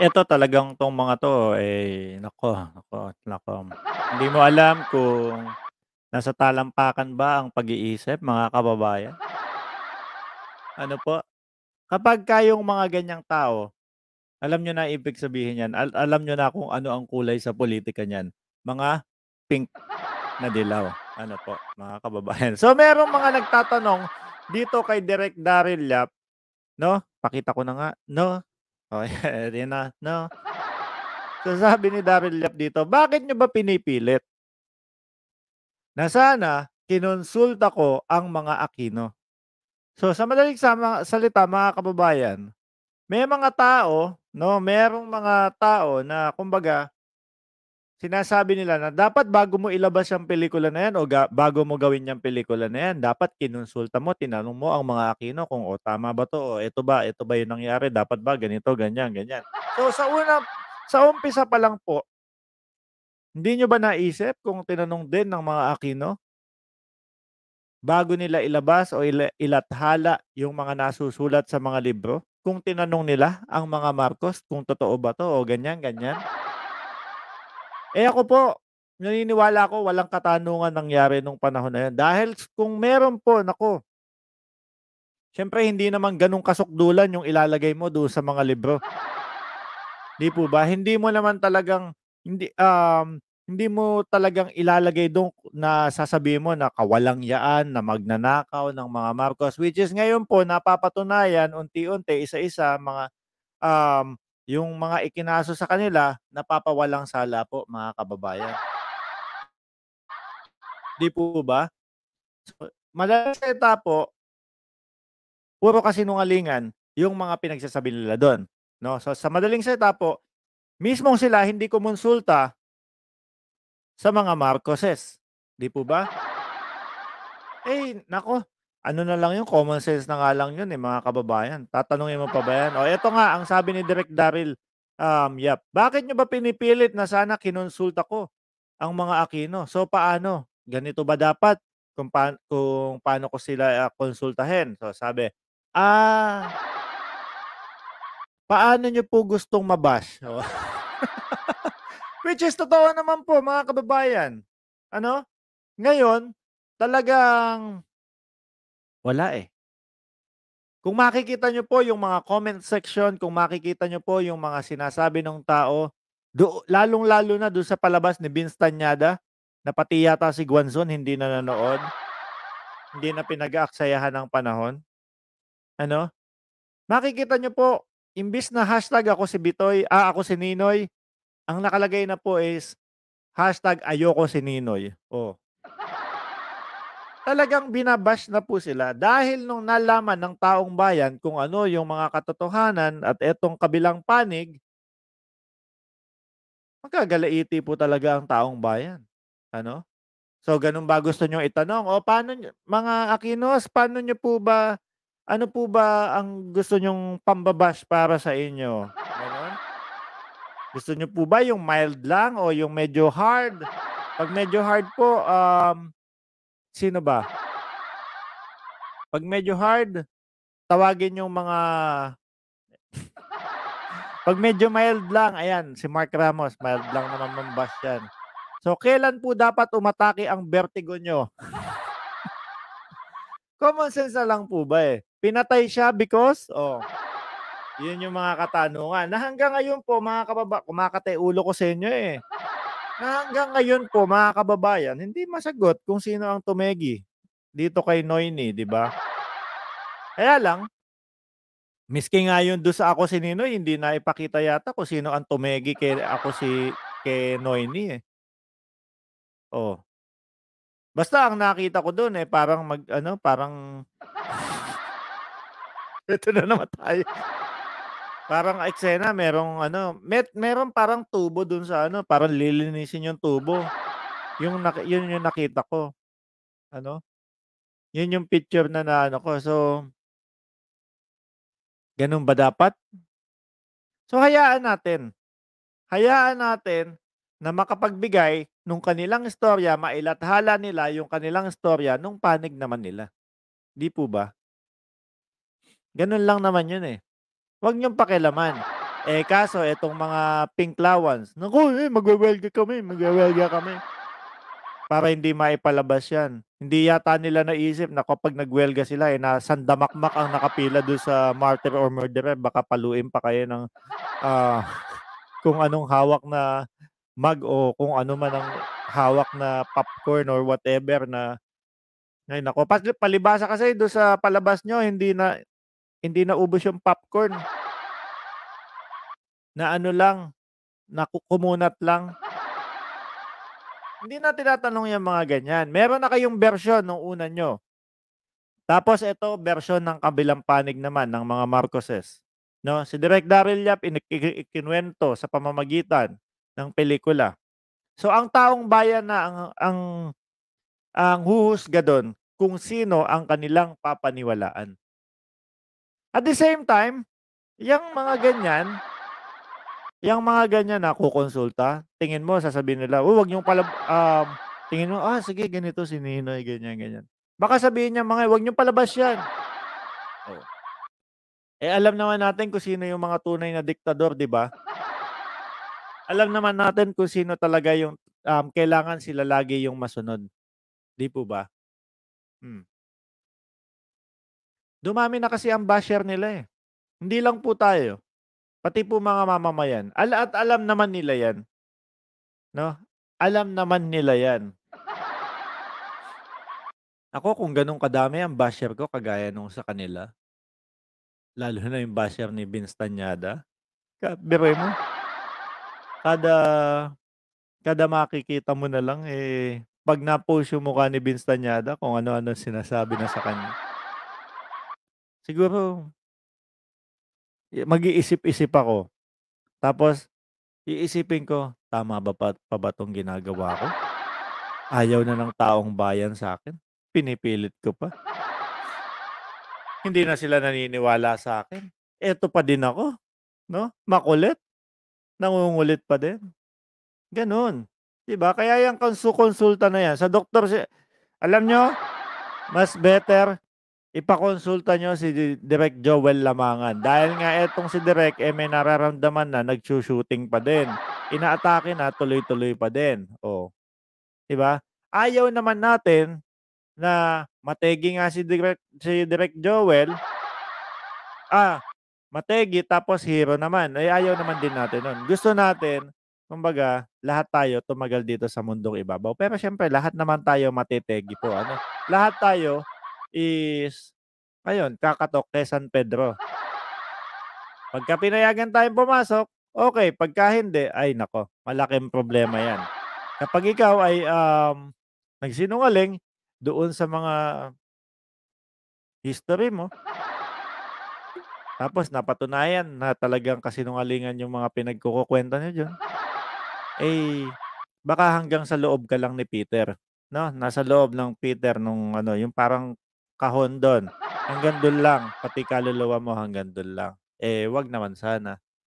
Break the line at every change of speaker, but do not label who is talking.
eto talagang tong mga to eh nako, nako, nako. Hindi mo alam kung nasa talampakan ba ang pag-iisip mga kababayan. Ano po? Kapag kayong mga ganyang tao, alam nyo na ibig sabihin yan. Al- alam nyo na kung ano ang kulay sa politika niyan. Mga pink na dilaw. Ano po, mga kababayan. So, merong mga nagtatanong dito kay Direk Daryl Yap, no? Pakita ko na nga, no? Oh, yun na. No. So sabi ni Daryl Yap dito, bakit nyo ba pinipilit? Na sana, kinonsulta ko ang mga Aquino. So sa madaling sama, salita mga kababayan, may mga tao, no, merong mga tao na kumbaga sinasabi nila na dapat bago mo ilabas yung pelikula na yan o ga- bago mo gawin yung pelikula na yan, dapat kinonsulta mo, tinanong mo ang mga Aquino kung o tama ba to, o ito ba, ito ba yung nangyari, dapat ba ganito, ganyan, ganyan. So sa una, sa umpisa pa lang po, hindi nyo ba naisip kung tinanong din ng mga Aquino bago nila ilabas o ila- ilathala yung mga nasusulat sa mga libro? Kung tinanong nila ang mga Marcos kung totoo ba to o ganyan, ganyan. Eh ako po, naniniwala ako walang katanungan nangyari nung panahon na yun. Dahil kung meron po, nako, syempre hindi naman ganung kasukdulan yung ilalagay mo doon sa mga libro. Di po ba? Hindi mo naman talagang, hindi, um, hindi mo talagang ilalagay doon na sasabi mo na kawalang yaan, na magnanakaw ng mga Marcos, which is ngayon po napapatunayan unti-unti, isa-isa, mga um, yung mga ikinaso sa kanila, napapawalang sala po mga kababayan. Di po ba? So, madalas salita po, puro kasi nungalingan yung mga pinagsasabi nila doon. No? So sa madaling salita po, mismong sila hindi kumonsulta sa mga Marcoses. Di po ba? Eh, nako, ano na lang yung common sense na nga lang yun eh, mga kababayan. Tatanungin mo pa ba yan? O, eto nga, ang sabi ni Direk Daryl, um, yep, bakit nyo ba pinipilit na sana kinonsulta ko ang mga Aquino? So, paano? Ganito ba dapat? Kung, pa- kung paano ko sila uh, konsultahin? So, sabi, ah, paano nyo po gustong mabash? O, Which is totoo naman po, mga kababayan. Ano? Ngayon, talagang wala eh. Kung makikita nyo po yung mga comment section, kung makikita nyo po yung mga sinasabi ng tao, do, lalong-lalo na doon sa palabas ni Vince Tanyada, na pati yata si Guanzon hindi na nanood, hindi na pinag-aaksayahan ng panahon. Ano? Makikita nyo po, imbis na hashtag ako si Bitoy, ah ako si Ninoy, ang nakalagay na po is hashtag ayoko si Ninoy. Oh, talagang binabash na po sila dahil nung nalaman ng taong bayan kung ano yung mga katotohanan at etong kabilang panig, magkagalaiti po talaga ang taong bayan. Ano? So, ganun ba gusto nyo itanong? O, paano, mga Aquinos, paano nyo po ba, ano po ba ang gusto nyong pambabash para sa inyo? Ganun? Gusto nyo po ba yung mild lang o yung medyo hard? Pag medyo hard po, um, Sino ba? Pag medyo hard, tawagin yung mga... Pag medyo mild lang, ayan, si Mark Ramos, mild lang naman mambash yan. So, kailan po dapat umatake ang vertigo nyo? Common sense na lang po ba eh. Pinatay siya because, oh, yun yung mga katanungan. Na hanggang ngayon po, mga kababa, kumakate ulo ko sa inyo eh na hanggang ngayon po mga kababayan, hindi masagot kung sino ang tumegi dito kay Noyni, di ba? Kaya lang, miski nga yun doon sa ako si Ninoy, hindi na ipakita yata kung sino ang tumegi kay ako si kay Noyni eh. Oh. Basta ang nakita ko doon eh parang mag ano, parang Ito na naman tayo. Parang eksena, merong ano, met, meron parang tubo dun sa ano, parang lilinisin yung tubo. Yung yun yung nakita ko. Ano? Yun yung picture na naano ko. So ganun ba dapat? So hayaan natin. Hayaan natin na makapagbigay nung kanilang istorya, mailathala nila yung kanilang istorya nung panig naman nila. Di po ba? Ganun lang naman yun eh. Huwag niyong pakilaman. Eh, kaso, itong mga pink lawans, naku, eh, magwewelga kami, magwewelga kami. Para hindi maipalabas yan. Hindi yata nila naisip na kapag nagwelga sila, eh, na sandamakmak ang nakapila doon sa martyr or murderer, baka paluin pa kayo ng uh, kung anong hawak na mag o kung ano man ang hawak na popcorn or whatever na ngayon ako. palibasa kasi doon sa palabas nyo, hindi na hindi naubos yung popcorn. Na ano lang, nakukumunat lang. Hindi na tinatanong yung mga ganyan. Meron na kayong version nung una nyo. Tapos ito, version ng kabilang panig naman ng mga Marcoses. No, si Direk Daryl Yap ikinuwento sa pamamagitan ng pelikula. So ang taong bayan na ang ang ang huhusga doon kung sino ang kanilang papaniwalaan. At the same time, yung mga ganyan, yung mga ganyan na kukonsulta, tingin mo, sasabihin nila, oh, wag niyong pala, um, tingin mo, ah, sige, ganito si Ninoy, ganyan, ganyan. Baka sabihin niya, mga, wag niyong palabas yan. Oh. Eh, alam naman natin kung sino yung mga tunay na diktador, di ba? alam naman natin kung sino talaga yung um, kailangan sila lagi yung masunod. Di po ba? Hmm. Dumami na kasi ang basher nila eh. Hindi lang po tayo. Pati po mga mamamayan. Ala at alam naman nila yan. No? Alam naman nila yan. Ako kung ganun kadami ang basher ko kagaya nung sa kanila. Lalo na yung basher ni Vince Tanyada. Biro mo. Kada kada makikita mo na lang eh pag na-post yung mukha ni Vince Tanyada kung ano-ano sinasabi na sa kanya. Siguro, eh, mag-iisip-isip ako. Tapos, iisipin ko, tama ba pa, pa ba itong ginagawa ko? Ayaw na ng taong bayan sa akin. Pinipilit ko pa. Hindi na sila naniniwala sa akin. Eto pa din ako. No? Makulit. Nangungulit pa din. Ganon. Diba? Kaya yung konsulta na yan. Sa doktor, alam nyo, mas better ipakonsulta nyo si Direk Joel Lamangan. Dahil nga etong si Direk, eh, may nararamdaman na nag-shooting pa din. Inaatake na, tuloy-tuloy pa din. O. Oh. Diba? Ayaw naman natin na mategi nga si Direk, si Direk Joel. Ah, mategi tapos hero naman. Ay, eh, ayaw naman din natin nun. Gusto natin, kumbaga, lahat tayo tumagal dito sa mundong ibabaw. Pero syempre, lahat naman tayo matitegi po. Ano? Lahat tayo is, ayun, kakatok kay San Pedro. Pagka pinayagan tayong pumasok, okay. Pagka hindi, ay nako, malaking problema yan. Kapag ikaw ay um, nagsinungaling doon sa mga history mo, tapos napatunayan na talagang kasinungalingan yung mga pinagkukukwenta niyo dyan. Eh, baka hanggang sa loob ka lang ni Peter. No? Nasa loob ng Peter nung ano, yung parang kahon doon. Hanggang doon lang. Pati kaluluwa mo hanggang doon lang. Eh, wag naman sana.